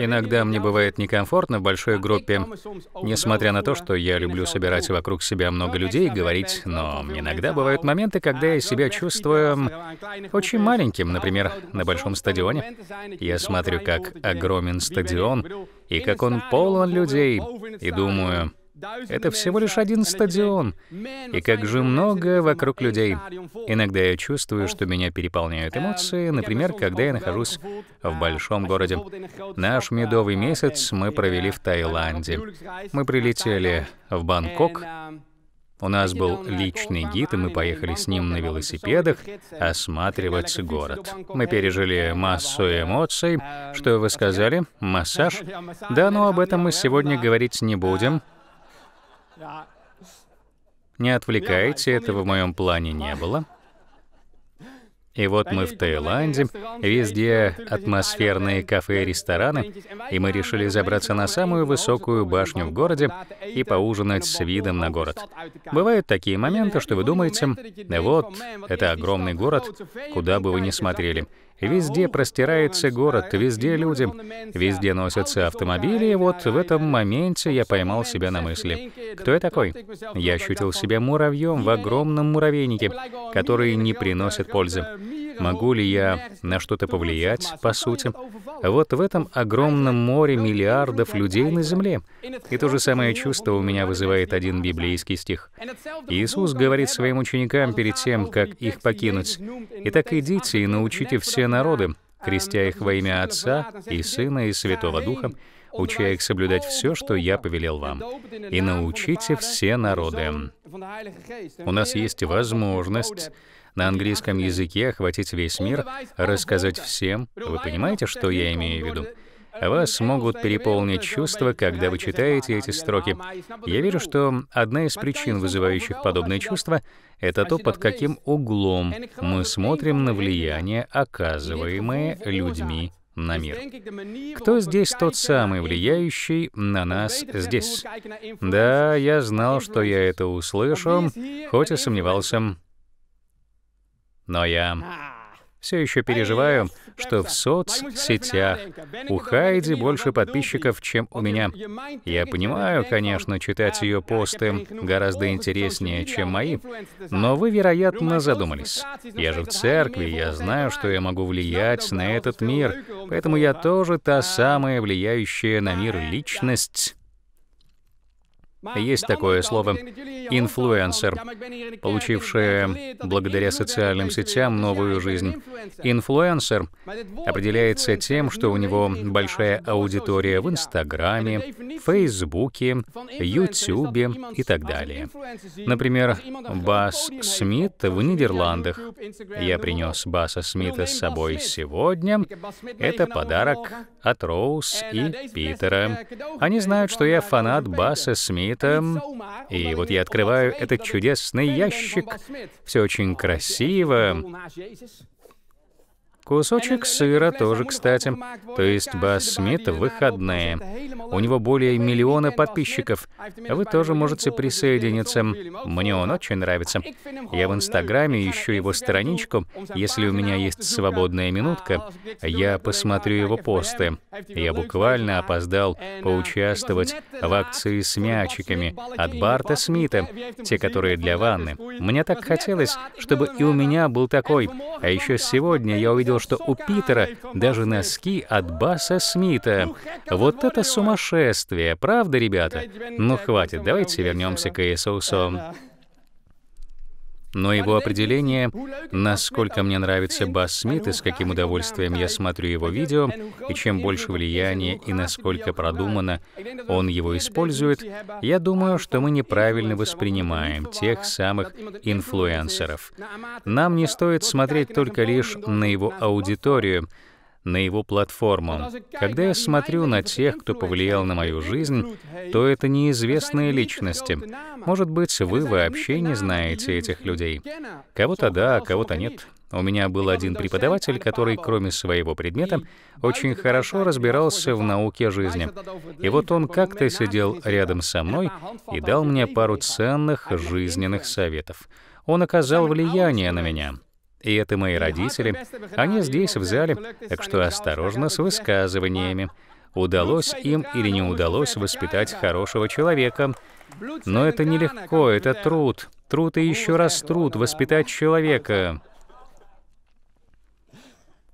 Иногда мне бывает некомфортно в большой группе, несмотря на то, что я люблю собирать вокруг себя много людей и говорить, но иногда бывают моменты, когда я себя чувствую очень маленьким, например, на большом стадионе. Я смотрю, как огромен стадион, и как он полон людей, и думаю, это всего лишь один стадион, и как же много вокруг людей. Иногда я чувствую, что меня переполняют эмоции, например, когда я нахожусь в большом городе. Наш медовый месяц мы провели в Таиланде. Мы прилетели в Бангкок, у нас был личный гид, и мы поехали с ним на велосипедах осматривать город. Мы пережили массу эмоций. Что вы сказали? Массаж? Да, но об этом мы сегодня говорить не будем. Не отвлекайте, этого в моем плане не было. И вот мы в Таиланде, везде атмосферные кафе и рестораны, и мы решили забраться на самую высокую башню в городе и поужинать с видом на город. Бывают такие моменты, что вы думаете, вот, это огромный город, куда бы вы ни смотрели. Везде простирается город, везде люди, везде носятся автомобили, и вот в этом моменте я поймал себя на мысли. Кто я такой? Я ощутил себя муравьем в огромном муравейнике, который не приносит пользы. Могу ли я на что-то повлиять, по сути? Вот в этом огромном море миллиардов людей на земле. И то же самое чувство у меня вызывает один библейский стих. Иисус говорит своим ученикам перед тем, как их покинуть, «Итак, идите и научите все народы, крестя их во имя Отца и Сына и Святого Духа, уча их соблюдать все, что я повелел вам, и научите все народы. У нас есть возможность на английском языке охватить весь мир, рассказать всем. Вы понимаете, что я имею в виду? Вас могут переполнить чувства, когда вы читаете эти строки. Я верю, что одна из причин, вызывающих подобные чувства, это то, под каким углом мы смотрим на влияние, оказываемое людьми на мир. Кто здесь тот самый влияющий на нас здесь? Да, я знал, что я это услышу, хоть и сомневался, но я а. все еще переживаю, что в соцсетях у Хайди больше подписчиков, чем у меня. Я понимаю, конечно, читать ее посты гораздо интереснее, чем мои, но вы, вероятно, задумались. Я же в церкви, я знаю, что я могу влиять на этот мир, поэтому я тоже та самая влияющая на мир а личность, есть такое слово «инфлюенсер», получившее благодаря социальным сетям новую жизнь. Инфлюенсер определяется тем, что у него большая аудитория в Инстаграме, Фейсбуке, Ютубе и так далее. Например, Бас Смит в Нидерландах. Я принес Баса Смита с собой сегодня. Это подарок от Роуз и Питера. Они знают, что я фанат Баса Смита, магнита. Эм, и вот я открываю этот чудесный ящик. Все очень красиво. Кусочек сыра тоже, кстати. То есть Бас Смит выходные. У него более миллиона подписчиков. Вы тоже можете присоединиться. Мне он очень нравится. Я в Инстаграме ищу его страничку. Если у меня есть свободная минутка, я посмотрю его посты. Я буквально опоздал поучаствовать в акции с мячиками от Барта Смита, те, которые для ванны. Мне так хотелось, чтобы и у меня был такой. А еще сегодня я увидел что у Питера даже носки от Баса Смита. Вот это сумасшествие, правда, ребята? Ну хватит, давайте вернемся к Иисусу. Но его определение, насколько мне нравится Бас Смит и с каким удовольствием я смотрю его видео, и чем больше влияния и насколько продумано он его использует, я думаю, что мы неправильно воспринимаем тех самых инфлюенсеров. Нам не стоит смотреть только лишь на его аудиторию, на его платформу. Когда я смотрю на тех, кто повлиял на мою жизнь, то это неизвестные личности. Может быть, вы вообще не знаете этих людей. Кого-то да, кого-то нет. У меня был один преподаватель, который, кроме своего предмета, очень хорошо разбирался в науке жизни. И вот он как-то сидел рядом со мной и дал мне пару ценных жизненных советов. Он оказал влияние на меня. И это мои родители. Они здесь, взяли, так что осторожно с высказываниями. Удалось им или не удалось воспитать хорошего человека. Но это нелегко, это труд. Труд и еще раз труд воспитать человека.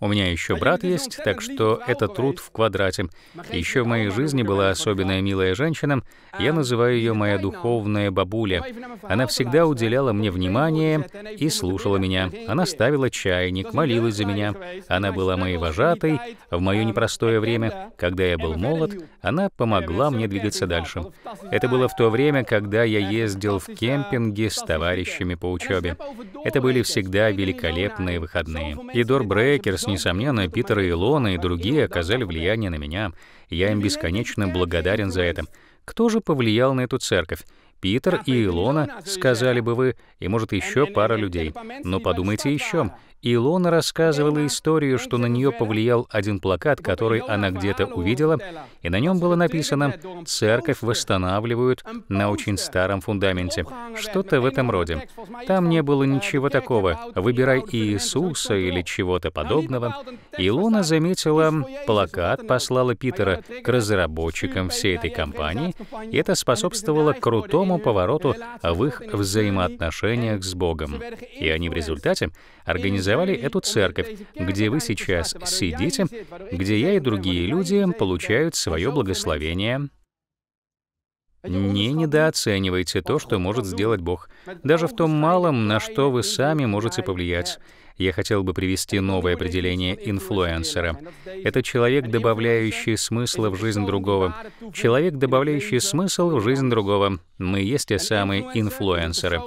У меня еще брат есть, так что это труд в квадрате. Еще в моей жизни была особенная милая женщина, я называю ее моя духовная бабуля. Она всегда уделяла мне внимание и слушала меня. Она ставила чайник, молилась за меня. Она была моей вожатой в мое непростое время. Когда я был молод, она помогла мне двигаться дальше. Это было в то время, когда я ездил в кемпинги с товарищами по учебе. Это были всегда великолепные выходные. И Дор Брейкерс не Несомненно, Питер и Илона и другие оказали влияние на меня. Я им бесконечно благодарен за это. Кто же повлиял на эту церковь? Питер и Илона, сказали бы вы, и, может, еще пара людей. Но подумайте еще. Илона рассказывала историю, что на нее повлиял один плакат, который она где-то увидела, и на нем было написано «Церковь восстанавливают на очень старом фундаменте». Что-то в этом роде. Там не было ничего такого. «Выбирай Иисуса» или чего-то подобного. Илона заметила плакат, послала Питера к разработчикам всей этой компании, и это способствовало крутому повороту в их взаимоотношениях с Богом. И они в результате организовали организовали эту церковь, где вы сейчас сидите, где я и другие люди получают свое благословение не недооценивайте то, что может сделать Бог, даже в том малом, на что вы сами можете повлиять. Я хотел бы привести новое определение инфлюенсера. Это человек, добавляющий смысла в жизнь другого. Человек, добавляющий смысл в жизнь другого. Мы есть те самые инфлюенсеры.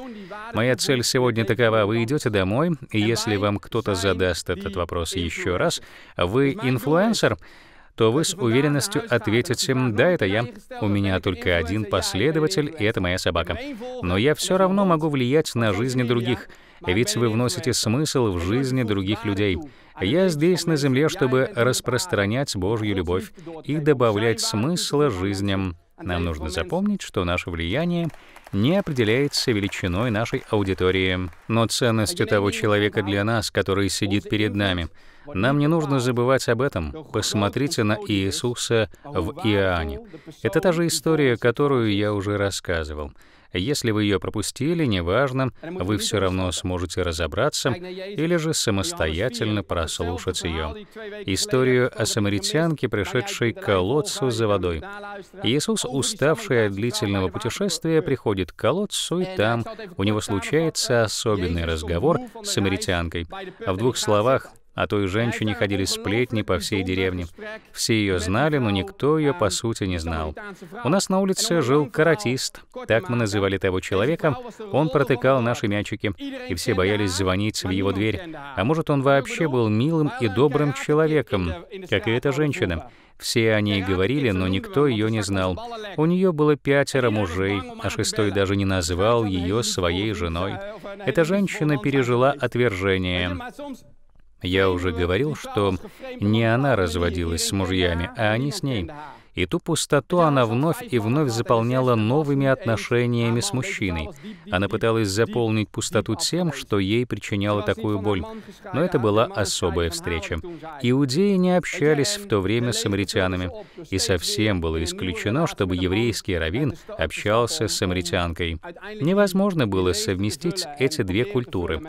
Моя цель сегодня такова. Вы идете домой, и если вам кто-то задаст этот вопрос еще раз, вы инфлюенсер? то вы с уверенностью ответите, «Да, это я. У меня только один последователь, и это моя собака». Но я все равно могу влиять на жизни других, ведь вы вносите смысл в жизни других людей. Я здесь на земле, чтобы распространять Божью любовь и добавлять смысла жизням. Нам нужно запомнить, что наше влияние не определяется величиной нашей аудитории, но ценностью того человека для нас, который сидит перед нами — нам не нужно забывать об этом. Посмотрите на Иисуса в Иоанне. Это та же история, которую я уже рассказывал. Если вы ее пропустили, неважно, вы все равно сможете разобраться или же самостоятельно прослушать ее. Историю о самаритянке, пришедшей к колодцу за водой. Иисус, уставший от длительного путешествия, приходит к колодцу, и там у него случается особенный разговор с самаритянкой. В двух словах о а той женщине ходили сплетни по всей деревне. Все ее знали, но никто ее, по сути, не знал. У нас на улице жил каратист, так мы называли того человека. Он протыкал наши мячики, и все боялись звонить в его дверь. А может, он вообще был милым и добрым человеком, как и эта женщина. Все о ней говорили, но никто ее не знал. У нее было пятеро мужей, а шестой даже не назвал ее своей женой. Эта женщина пережила отвержение. Я уже говорил, что не она разводилась с мужьями, а они с ней. И ту пустоту она вновь и вновь заполняла новыми отношениями с мужчиной. Она пыталась заполнить пустоту тем, что ей причиняло такую боль. Но это была особая встреча. Иудеи не общались в то время с самаритянами. И совсем было исключено, чтобы еврейский раввин общался с самаритянкой. Невозможно было совместить эти две культуры.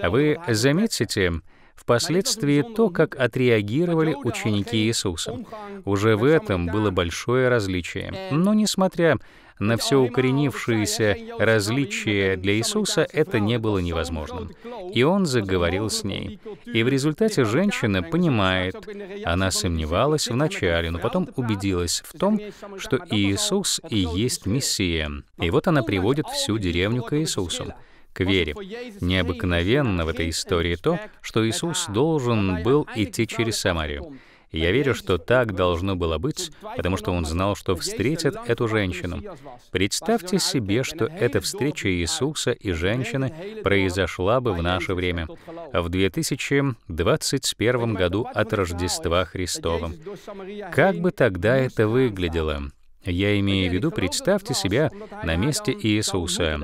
Вы заметите, Впоследствии то, как отреагировали ученики Иисуса. Уже в этом было большое различие. Но несмотря на все укоренившиеся различия для Иисуса это не было невозможным. И он заговорил с ней. И в результате женщина понимает, она сомневалась вначале, но потом убедилась в том, что Иисус и есть Мессия. И вот она приводит всю деревню к Иисусу к вере. Необыкновенно в этой истории то, что Иисус должен был идти через Самарию. я верю, что так должно было быть, потому что он знал, что встретит эту женщину. Представьте себе, что эта встреча Иисуса и женщины произошла бы в наше время, в 2021 году от Рождества Христова. Как бы тогда это выглядело? Я имею в виду, представьте себя на месте Иисуса.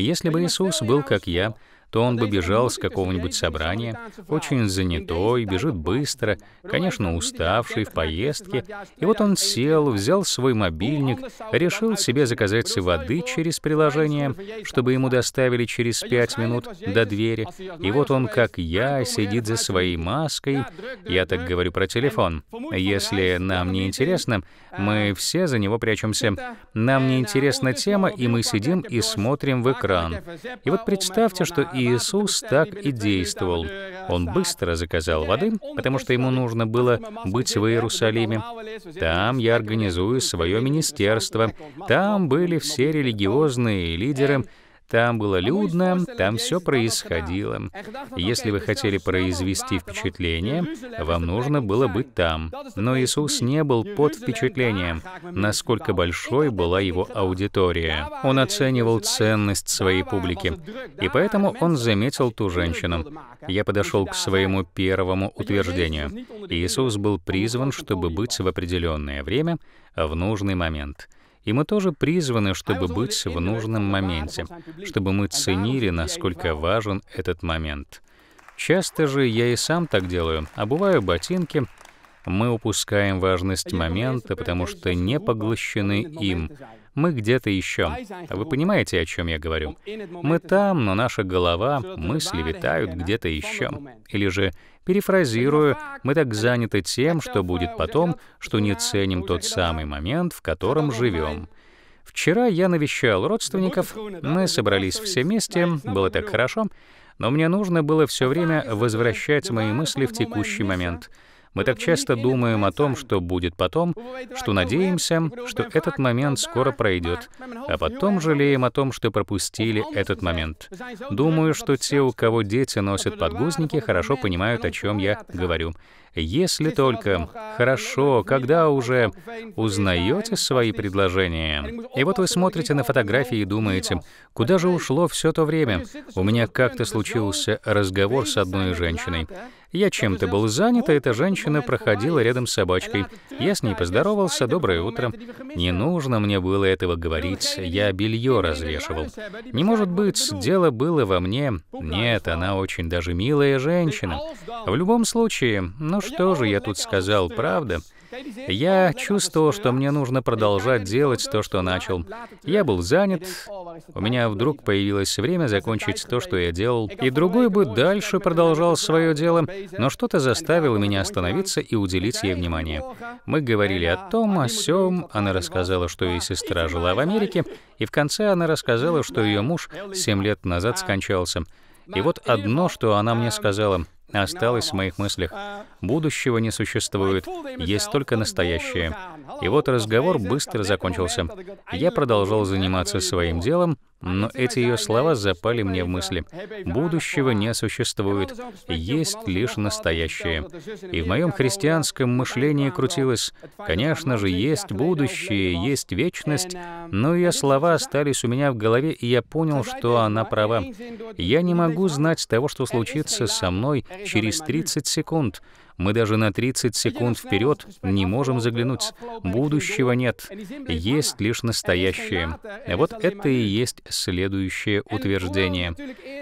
Если бы Иисус был как я, то он бы бежал с какого-нибудь собрания, очень занятой, бежит быстро, конечно, уставший в поездке. И вот он сел, взял свой мобильник, решил себе заказать воды через приложение, чтобы ему доставили через пять минут до двери. И вот он, как я, сидит за своей маской. Я так говорю про телефон. Если нам не интересно, мы а, все за него прячемся. Нам не интересна тема, и мы сидим и смотрим в экран. И вот представьте, что и Иисус так и действовал. Он быстро заказал воды, потому что ему нужно было быть в Иерусалиме. Там я организую свое министерство. Там были все религиозные лидеры, там было а людно, там все происходило. Ну, Если вы хотели произвести впечатление, вам нужно было быть там. Но Иисус не был под впечатлением, насколько большой была его аудитория. Он оценивал ценность своей публики, и поэтому он заметил ту женщину. Я подошел к своему первому утверждению. Иисус был призван, чтобы быть в определенное время, в нужный момент — и мы тоже призваны, чтобы быть в нужном моменте, чтобы мы ценили, насколько важен этот момент. Часто же я и сам так делаю, обуваю а ботинки, мы упускаем важность момента, потому что не поглощены им мы где-то еще. А вы понимаете, о чем я говорю? Мы там, но наша голова, мысли витают где-то еще. Или же, перефразируя, мы так заняты тем, что будет потом, что не ценим тот самый момент, в котором живем. Вчера я навещал родственников, мы собрались все вместе, было так хорошо, но мне нужно было все время возвращать мои мысли в текущий момент — мы так часто думаем о том, что будет потом, что надеемся, что этот момент скоро пройдет, а потом жалеем о том, что пропустили этот момент. Думаю, что те, у кого дети носят подгузники, хорошо понимают, о чем я говорю. Если только хорошо, когда уже узнаете свои предложения. И вот вы смотрите на фотографии и думаете, куда же ушло все то время? У меня как-то случился разговор с одной женщиной. Я чем-то был занят, а эта женщина проходила рядом с собачкой. Я с ней поздоровался, доброе утро. Не нужно мне было этого говорить, я белье развешивал. Не может быть, дело было во мне. Нет, она очень даже милая женщина. В любом случае, ну что же я тут сказал, правда? Я чувствовал, что мне нужно продолжать делать то, что начал. Я был занят, у меня вдруг появилось время закончить то, что я делал, и другой бы дальше продолжал свое дело, но что-то заставило меня остановиться и уделить ей внимание. Мы говорили о том, о сём, она рассказала, что ее сестра жила в Америке, и в конце она рассказала, что ее муж семь лет назад скончался. И вот одно, что она мне сказала — осталось в моих мыслях. Будущего не существует, есть только настоящее. И вот разговор быстро закончился. Я продолжал заниматься своим делом, но эти ее слова запали мне в мысли. Будущего не существует, есть лишь настоящее. И в моем христианском мышлении крутилось, конечно же, есть будущее, есть вечность, но ее слова остались у меня в голове, и я понял, что она права. Я не могу знать того, что случится со мной через 30 секунд, мы даже на 30 секунд вперед не можем заглянуть. Будущего нет, есть лишь настоящее. Вот это и есть следующее утверждение.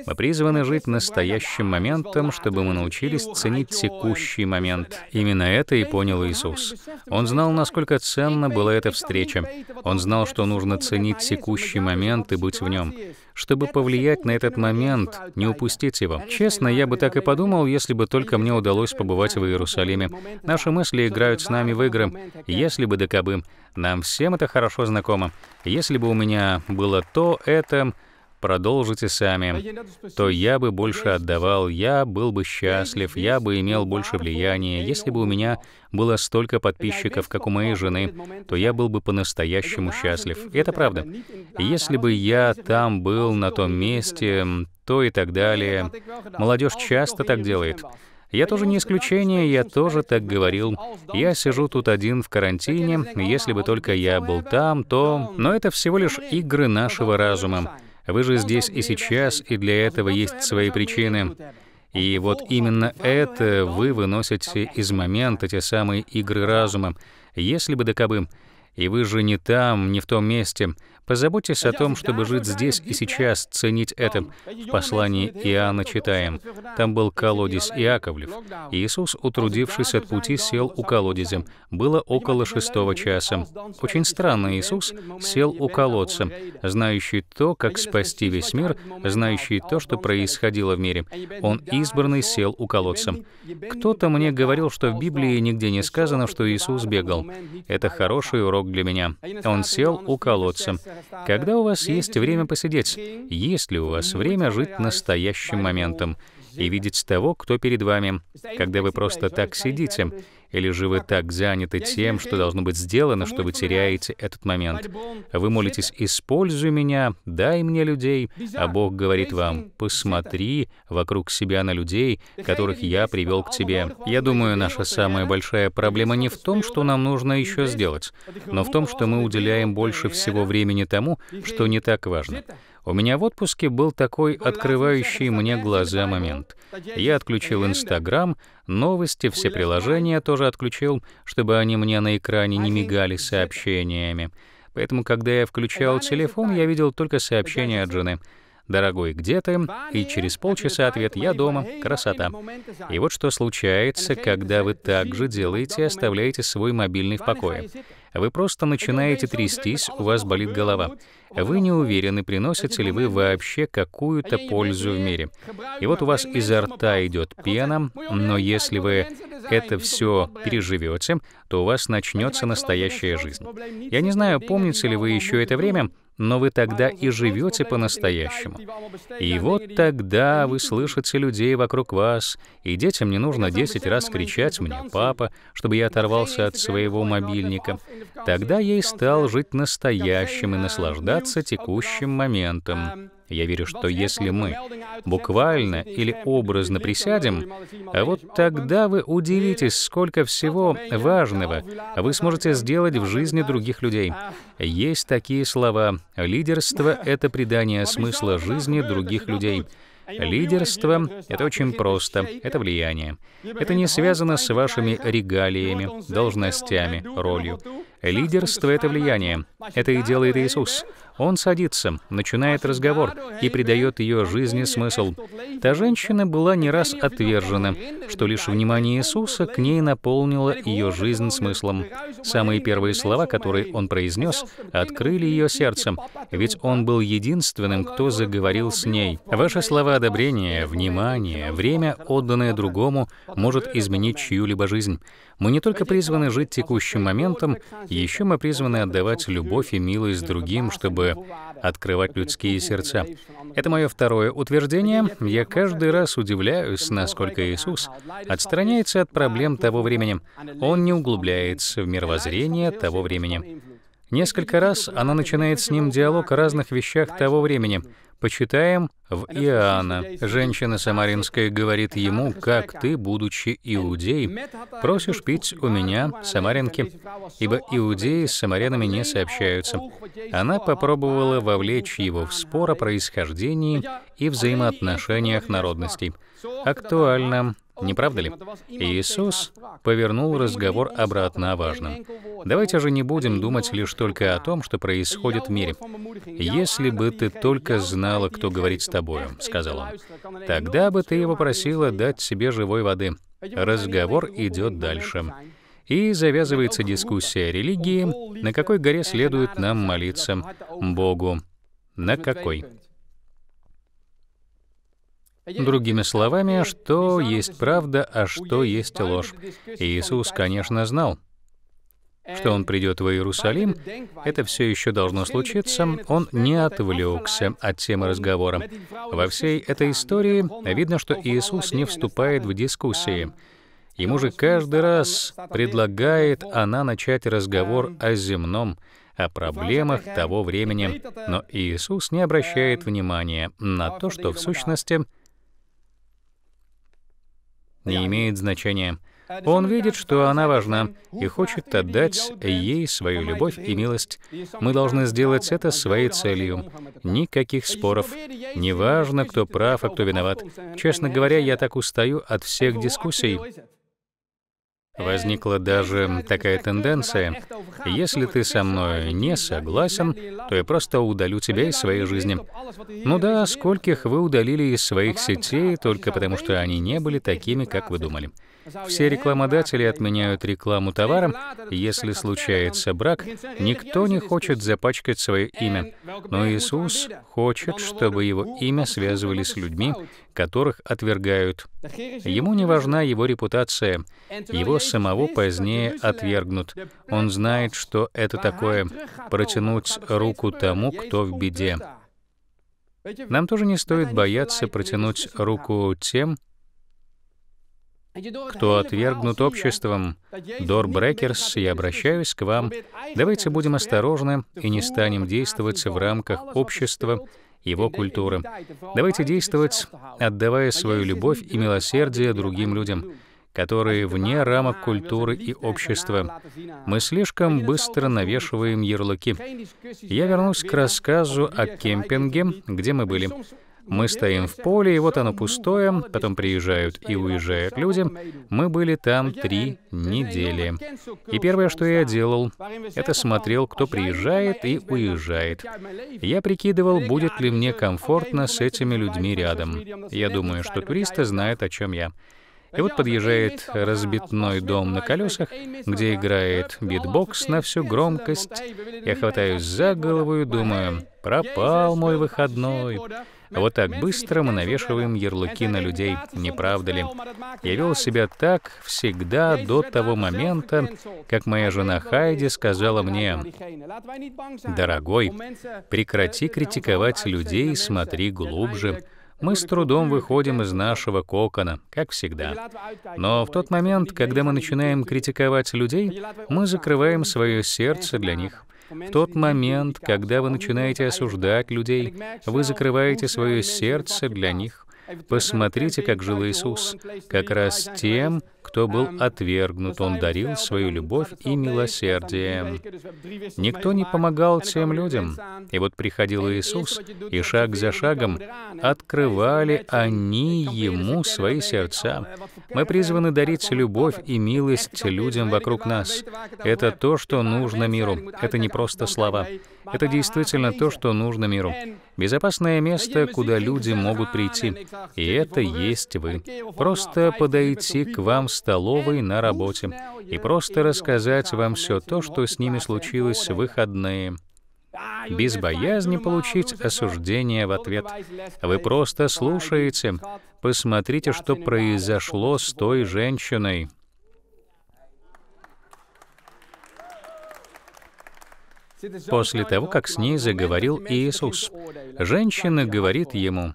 Мы призваны жить настоящим моментом, чтобы мы научились ценить текущий момент. Именно это и понял Иисус. Он знал, насколько ценна была эта встреча. Он знал, что нужно ценить текущий момент и быть в нем чтобы повлиять на этот момент, не упустить его. Честно, я бы так и подумал, если бы только мне удалось побывать в Иерусалиме. Наши мысли играют с нами в игры. Если бы да Нам всем это хорошо знакомо. Если бы у меня было то, это продолжите сами, то я бы больше отдавал, я был бы счастлив, я бы имел больше влияния. Если бы у меня было столько подписчиков, как у моей жены, то я был бы по-настоящему счастлив. это правда. Если бы я там был, на том месте, то и так далее. Молодежь часто так делает. Я тоже не исключение, я тоже так говорил. Я сижу тут один в карантине, если бы только я был там, то... Но это всего лишь игры нашего разума. Вы же ну, здесь и сейчас, и для ну, этого ну, есть свои причины. И вот именно это вы выносите из момента, те самые игры разума. Если бы да кабы, и вы же не там, не в том месте, Позаботьтесь о том, чтобы жить здесь и сейчас, ценить это. В послании Иоанна читаем. Там был колодец Иаковлев. Иисус, утрудившись от пути, сел у колодезя. Было около шестого часа. Очень странно, Иисус сел у колодца, знающий то, как спасти весь мир, знающий то, что происходило в мире. Он избранный сел у колодца. Кто-то мне говорил, что в Библии нигде не сказано, что Иисус бегал. Это хороший урок для меня. Он сел у колодца. Когда у вас есть время посидеть? Есть ли у вас время жить настоящим моментом и видеть того, кто перед вами? Когда вы просто так сидите или же вы так заняты тем, что должно быть сделано, что вы теряете этот момент? Вы молитесь «Используй меня, дай мне людей», а Бог говорит вам «Посмотри вокруг себя на людей, которых я привел к тебе». Я думаю, наша самая большая проблема не в том, что нам нужно еще сделать, но в том, что мы уделяем больше всего времени тому, что не так важно. У меня в отпуске был такой открывающий мне глаза момент. Я отключил Инстаграм, новости, все приложения тоже отключил, чтобы они мне на экране не мигали сообщениями. Поэтому, когда я включал телефон, я видел только сообщения от жены. «Дорогой, где ты?» И через полчаса ответ «Я дома». Красота. И вот что случается, когда вы также делаете, и оставляете свой мобильный в покое. Вы просто начинаете трястись, у вас болит голова. Вы не уверены, приносите ли вы вообще а какую-то пользу в мире. И вот у вас изо рта идет пена, но если вы это все переживете, то у вас начнется настоящая жизнь. Я не знаю, помните ли вы еще это время, но вы тогда и живете по-настоящему. И вот тогда вы слышите людей вокруг вас, и детям не нужно 10 раз кричать мне «папа», чтобы я оторвался от своего мобильника. Тогда я и стал жить настоящим и наслаждаться текущим моментом. Я верю, что если мы буквально или образно присядем, вот тогда вы удивитесь, сколько всего важного вы сможете сделать в жизни других людей. Есть такие слова. Лидерство — это придание смысла жизни других людей. Лидерство — это очень просто, это влияние. Это не связано с вашими регалиями, должностями, ролью. Лидерство — это влияние. Это и делает Иисус. Он садится, начинает разговор и придает ее жизни смысл. Та женщина была не раз отвержена, что лишь внимание Иисуса к ней наполнило ее жизнь смыслом. Самые первые слова, которые он произнес, открыли ее сердце, ведь он был единственным, кто заговорил с ней. Ваши слова одобрения, внимание, время, отданное другому, может изменить чью-либо жизнь. Мы не только призваны жить текущим моментом, еще мы призваны отдавать любовь и милость другим, чтобы другое — открывать людские сердца. Это мое второе утверждение. Я каждый раз удивляюсь, насколько Иисус отстраняется от проблем того времени. Он не углубляется в мировоззрение того времени. Несколько раз она начинает с ним диалог о разных вещах того времени. Почитаем в Иоанна. Женщина самаринская говорит ему, как ты, будучи иудей, просишь пить у меня, самаринки, ибо иудеи с самарянами не сообщаются. Она попробовала вовлечь его в спор о происхождении и взаимоотношениях народностей. Актуально, не правда ли? Иисус повернул разговор обратно о важном. Давайте же не будем думать лишь только о том, что происходит в мире. «Если бы ты только знала, кто говорит с тобою», — сказал он, — «тогда бы ты его просила дать себе живой воды». Разговор идет дальше. И завязывается дискуссия о религии, на какой горе следует нам молиться Богу. На какой? Другими э, словами, э, что есть правда, а что есть ложь. Иисус, конечно, знал, что он придет в Иерусалим, это все еще должно случиться, он не отвлекся от темы разговора. Во всей этой истории видно, что Иисус не вступает в дискуссии. Ему же каждый раз предлагает она начать разговор о земном, о проблемах того времени, но Иисус не обращает внимания на то, что в сущности — не имеет значения. Он видит, что она важна, и хочет отдать ей свою любовь и милость. Мы должны сделать это своей целью. Никаких споров. Неважно, кто прав, а кто виноват. Честно говоря, я так устаю от всех дискуссий. Возникла даже такая тенденция, если ты со мной не согласен, то я просто удалю тебя из своей жизни. Ну да, скольких вы удалили из своих сетей только потому, что они не были такими, как вы думали. Все рекламодатели отменяют рекламу товаром, если случается брак, никто не хочет запачкать свое имя. Но Иисус хочет, чтобы его имя связывали с людьми, которых отвергают. Ему не важна его репутация, его самого позднее отвергнут. Он знает, что это такое — протянуть руку тому, кто в беде. Нам тоже не стоит бояться протянуть руку тем, кто отвергнут обществом, Дорбрекерс, я обращаюсь к вам, давайте будем осторожны и не станем действовать в рамках общества, его культуры. Давайте действовать, отдавая свою любовь и милосердие другим людям, которые вне рамок культуры и общества. Мы слишком быстро навешиваем ярлыки. Я вернусь к рассказу о кемпинге, где мы были. Мы стоим в поле, и вот оно пустое, потом приезжают и уезжают люди. Мы были там три недели. И первое, что я делал, это смотрел, кто приезжает и уезжает. Я прикидывал, будет ли мне комфортно с этими людьми рядом. Я думаю, что туристы знают, о чем я. И вот подъезжает разбитной дом на колесах, где играет битбокс на всю громкость. Я хватаюсь за голову и думаю, пропал мой выходной. А вот так быстро мы навешиваем ярлыки на людей, не правда ли? Я вел себя так всегда до того момента, как моя жена Хайди сказала мне, «Дорогой, прекрати критиковать людей, смотри глубже». Мы с трудом выходим из нашего кокона, как всегда. Но в тот момент, когда мы начинаем критиковать людей, мы закрываем свое сердце для них. В тот момент, когда вы начинаете осуждать людей, вы закрываете свое сердце для них. Посмотрите, как жил Иисус. Как раз тем, кто был эм, отвергнут, он дарил свою любовь и милосердие. Никто не помогал тем людям. И вот приходил Иисус, и шаг за шагом открывали они Ему свои сердца. Э, мы призваны дарить любовь и милость людям вокруг нас. Это то, что нужно миру. Это не просто слова. Это действительно то, что нужно миру. Эм, Безопасное место, куда люди могут прийти. И это есть вы. Просто а подойти к вам столовой, на работе, и просто рассказать вам все то, что с ними случилось в выходные. Без боязни получить осуждение в ответ. Вы просто слушаете. Посмотрите, что произошло с той женщиной. После того, как с ней заговорил Иисус, женщина говорит ему,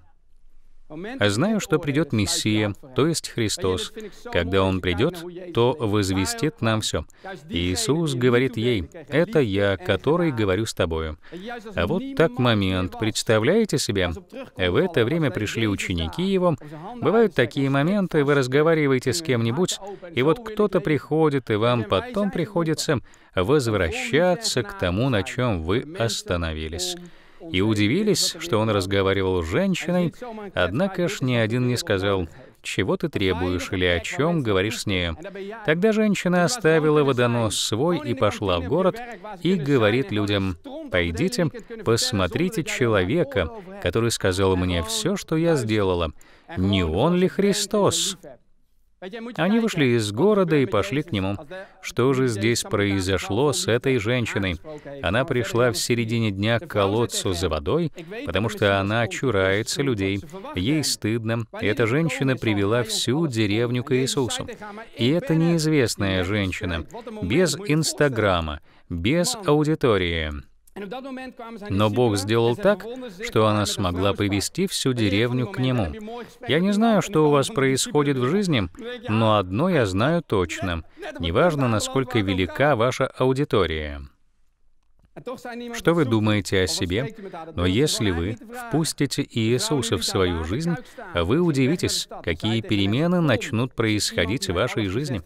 а знаю, что придет Мессия, то есть Христос. Когда Он придет, то возвестит нам все. Иисус говорит ей, «Это я, который говорю с тобою». А вот так момент, представляете себе? В это время пришли ученики Его. Бывают такие моменты, вы разговариваете с кем-нибудь, и вот кто-то приходит, и вам потом приходится возвращаться к тому, на чем вы остановились и удивились, что он разговаривал с женщиной, однако ж ни один не сказал, чего ты требуешь или о чем говоришь с ней. Тогда женщина оставила водонос свой и пошла в город и говорит людям, «Пойдите, посмотрите человека, который сказал мне все, что я сделала. Не он ли Христос?» Они вышли из города и пошли к нему. Что же здесь произошло с этой женщиной? Она пришла в середине дня к колодцу за водой, потому что она чурается людей. Ей стыдно. Эта женщина привела всю деревню к Иисусу. И это неизвестная женщина, без Инстаграма, без аудитории. Но Бог сделал так, что она смогла повести всю деревню к Нему. Я не знаю, что у вас происходит в жизни, но одно я знаю точно. Неважно, насколько велика ваша аудитория. Что вы думаете о себе? Но если вы впустите Иисуса в свою жизнь, вы удивитесь, какие перемены начнут происходить в вашей жизни.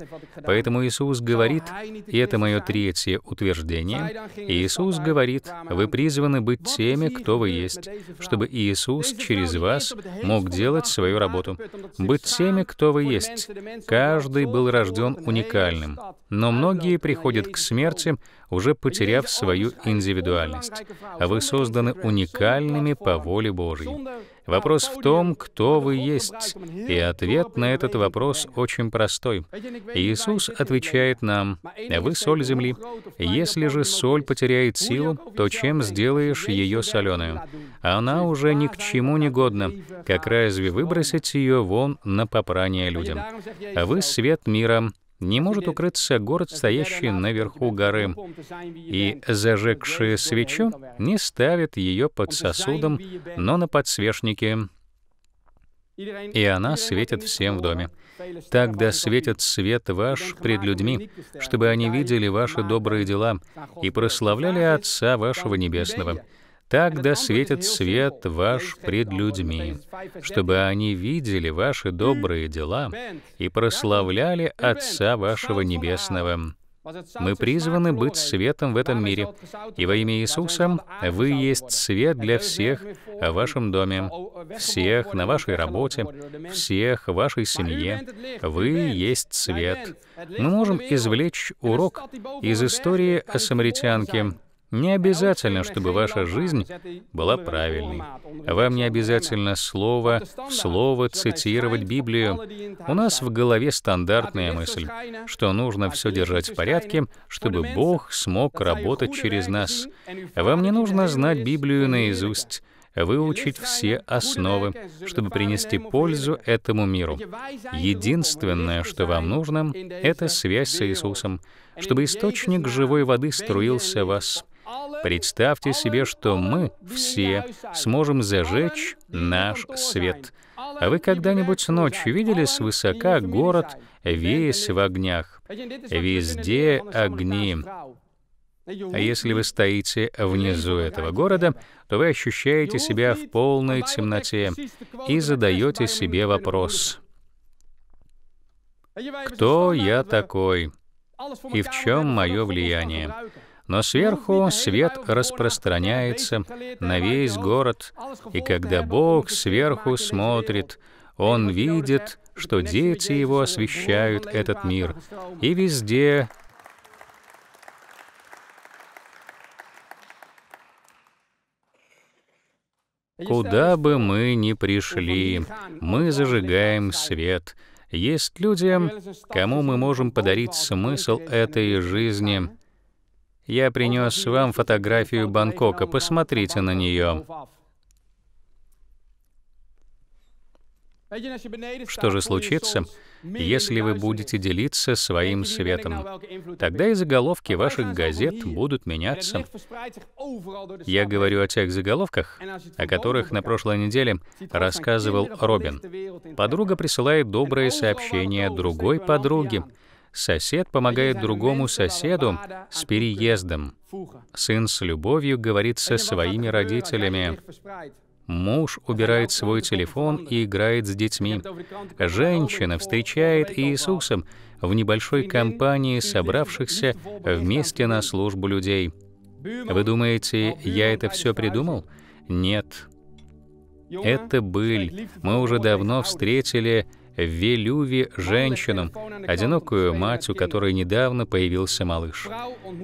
Поэтому Иисус говорит, и это мое третье утверждение, Иисус говорит, вы призваны быть теми, кто вы есть, чтобы Иисус через вас мог делать свою работу. Быть теми, кто вы есть. Каждый был рожден уникальным, но многие приходят к смерти, уже потеряв свою индивидуальность. А вы созданы уникальными по воле Божьей. Вопрос в том, кто вы есть, и ответ на этот вопрос очень простой. Иисус отвечает нам, «Вы соль земли. Если же соль потеряет силу, то чем сделаешь ее соленую? Она уже ни к чему не годна, как разве выбросить ее вон на попрание людям? Вы свет мира, не может укрыться город, стоящий наверху горы, и, зажегши свечу, не ставит ее под сосудом, но на подсвечнике, и она светит всем в доме. Тогда да светит свет ваш пред людьми, чтобы они видели ваши добрые дела и прославляли Отца вашего Небесного». Так да светит свет ваш пред людьми, чтобы они видели ваши добрые дела и прославляли Отца вашего Небесного. Мы призваны быть светом в этом мире. И во имя Иисуса вы есть свет для всех в вашем доме, всех на вашей работе, всех в вашей семье. Вы есть свет. Мы можем извлечь урок из истории о самаритянке, не обязательно, чтобы ваша жизнь была правильной. Вам не обязательно слово в слово цитировать Библию. У нас в голове стандартная мысль, что нужно все держать в порядке, чтобы Бог смог работать через нас. Вам не нужно знать Библию наизусть выучить все основы, чтобы принести пользу этому миру. Единственное, что вам нужно, это связь с Иисусом, чтобы источник живой воды струился в вас. Представьте себе, что мы все сможем зажечь наш свет. А вы когда-нибудь ночью видели свысока город, весь в огнях? Везде огни. А если вы стоите внизу этого города, то вы ощущаете себя в полной темноте и задаете себе вопрос. Кто я такой? И в чем мое влияние? Но сверху ну, свет распространяется на весь город, а и когда Бог сверху смотрит, Он видит, что дети Его освещают этот мир, и везде Куда бы мы ни пришли, мы зажигаем свет. Есть люди, кому мы можем подарить смысл этой жизни, я принес вам фотографию Бангкока. Посмотрите на нее. Что же случится, если вы будете делиться своим светом? Тогда и заголовки ваших газет будут меняться. Я говорю о тех заголовках, о которых на прошлой неделе рассказывал Робин. Подруга присылает доброе сообщение другой подруге, Сосед помогает другому соседу с переездом. Сын с любовью говорит со своими родителями. Муж убирает свой телефон и играет с детьми. Женщина встречает Иисуса в небольшой компании собравшихся вместе на службу людей. Вы думаете, я это все придумал? Нет. Это быль. Мы уже давно встретили в Велюве женщинам, одинокую мать, у которой недавно появился малыш.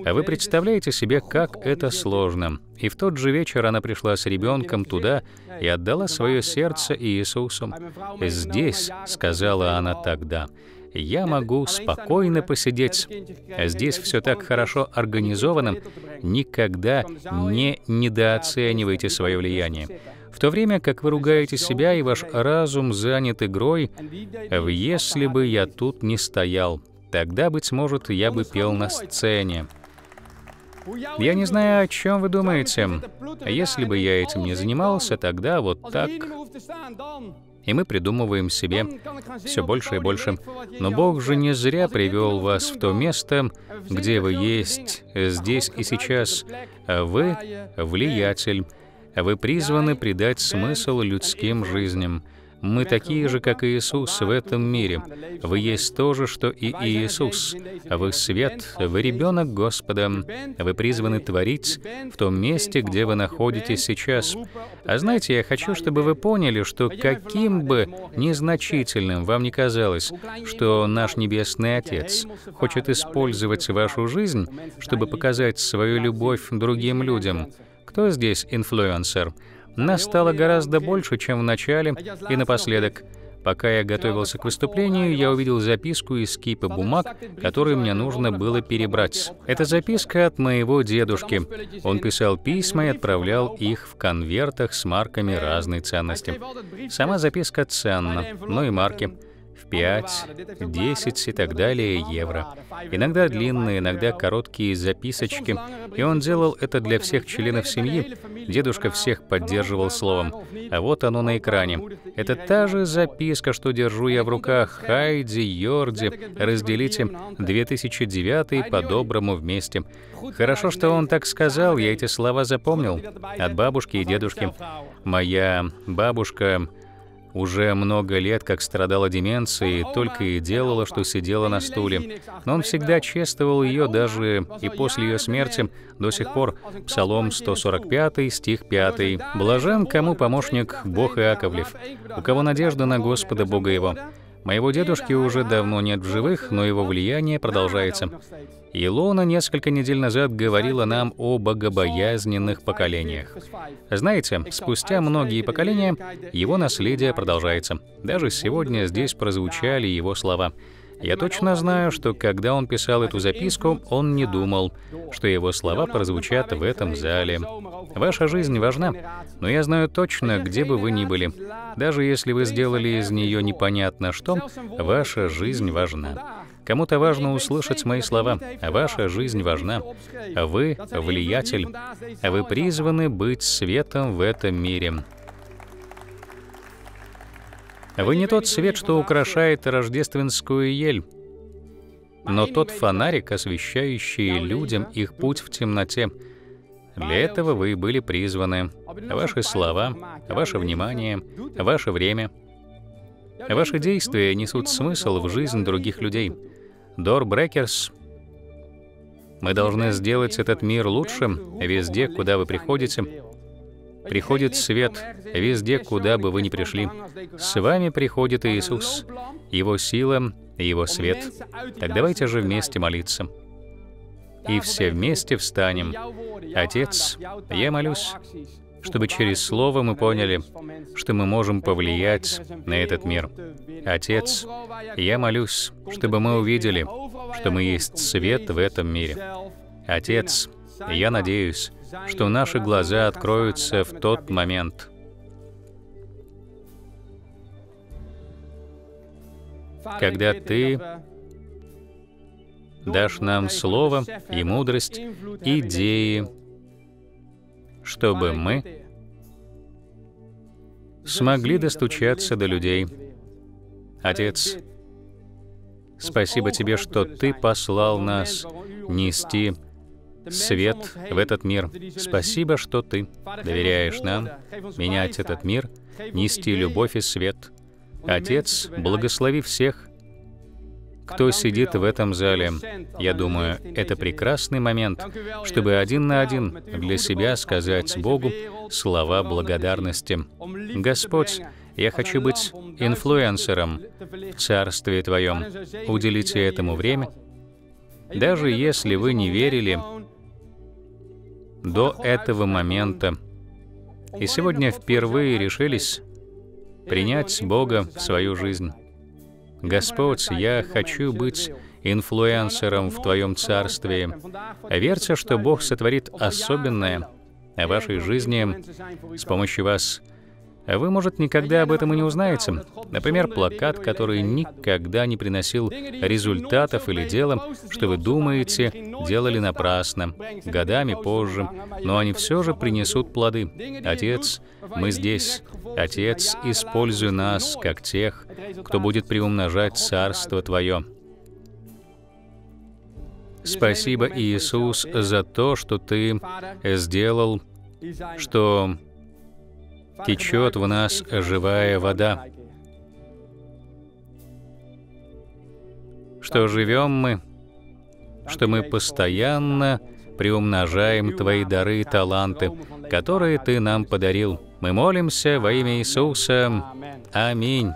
А вы представляете себе, как это сложно. И в тот же вечер она пришла с ребенком туда и отдала свое сердце Иисусу. «Здесь», — сказала она тогда, — «я могу спокойно посидеть. Здесь все так хорошо организовано. Никогда не недооценивайте свое влияние. В то время как вы ругаете себя и ваш разум занят игрой, в «Если бы я тут не стоял», тогда, быть может, я бы пел на сцене. Я не знаю, о чем вы думаете. А если бы я этим не занимался, тогда вот так. И мы придумываем себе все больше и больше. Но Бог же не зря привел вас в то место, где вы есть здесь и сейчас. А вы влиятель. Вы призваны придать смысл людским жизням. Мы такие же, как Иисус в этом мире. Вы есть то же, что и Иисус. Вы свет, вы ребенок Господа. Вы призваны творить в том месте, где вы находитесь сейчас. А знаете, я хочу, чтобы вы поняли, что каким бы незначительным вам ни казалось, что наш Небесный Отец хочет использовать вашу жизнь, чтобы показать свою любовь другим людям, кто здесь инфлюенсер? Нас стало гораздо больше, чем в начале и напоследок. Пока я готовился к выступлению, я увидел записку из кипа бумаг, которые мне нужно было перебрать. Это записка от моего дедушки. Он писал письма и отправлял их в конвертах с марками разной ценности. Сама записка ценна, но и марки. 5, 10 и так далее евро. Иногда длинные, иногда короткие записочки. И он делал это для всех членов семьи. Дедушка всех поддерживал словом. А вот оно на экране. Это та же записка, что держу я в руках. Хайди, Йорди, разделите 2009 по-доброму вместе. Хорошо, что он так сказал, я эти слова запомнил. От бабушки и дедушки. Моя бабушка уже много лет как страдала деменцией, только и делала, что сидела на стуле. Но он всегда чествовал ее даже и после ее смерти до сих пор. Псалом 145, стих 5. «Блажен, кому помощник Бог Иаковлев, у кого надежда на Господа Бога его». Моего дедушки уже давно нет в живых, но его влияние продолжается. Илона несколько недель назад говорила нам о богобоязненных поколениях. Знаете, спустя многие поколения его наследие продолжается. Даже сегодня здесь прозвучали его слова. Я точно знаю, что когда он писал эту записку, он не думал, что его слова прозвучат в этом зале. Ваша жизнь важна, но я знаю точно, где бы вы ни были. Даже если вы сделали из нее непонятно что, ваша жизнь важна. Кому-то важно услышать мои слова. А ваша жизнь важна. Вы влиятель. Вы призваны быть светом в этом мире. Вы не тот свет, что украшает рождественскую ель, но тот фонарик, освещающий людям их путь в темноте. Для этого вы были призваны. Ваши слова, ваше внимание, ваше время. Ваши действия несут смысл в жизнь других людей. Дор Брекерс мы должны сделать этот мир лучше везде, куда вы приходите, Приходит свет везде, куда бы вы ни пришли. С вами приходит Иисус, Его сила, и Его свет. Так давайте же вместе молиться. И все вместе встанем. Отец, я молюсь, чтобы через Слово мы поняли, что мы можем повлиять на этот мир. Отец, я молюсь, чтобы мы увидели, что мы есть свет в этом мире. Отец, я надеюсь, что наши глаза откроются в тот момент. Когда ты дашь нам слово и мудрость, идеи, чтобы мы смогли достучаться до людей. Отец, спасибо тебе, что ты послал нас нести свет в этот мир. Спасибо, что ты доверяешь нам менять этот мир, нести любовь и свет. Отец, благослови всех, кто сидит в этом зале. Я думаю, это прекрасный момент, чтобы один на один для себя сказать Богу слова благодарности. Господь, я хочу быть инфлюенсером в Царстве Твоем. Уделите этому время. Даже если вы не верили, до этого момента. И сегодня впервые решились принять Бога в свою жизнь. Господь, я хочу быть инфлюенсером в Твоем Царстве. Верьте, что Бог сотворит особенное в вашей жизни с помощью вас – вы, может, никогда об этом и не узнаете. Например, плакат, который никогда не приносил результатов или делом, что вы думаете, делали напрасно, годами позже, но они все же принесут плоды. Отец, мы здесь. Отец, используй нас, как тех, кто будет приумножать Царство Твое. Спасибо, Иисус, за то, что Ты сделал, что течет в нас живая вода. Что живем мы, что мы постоянно приумножаем Твои дары и таланты, которые Ты нам подарил. Мы молимся во имя Иисуса. Аминь.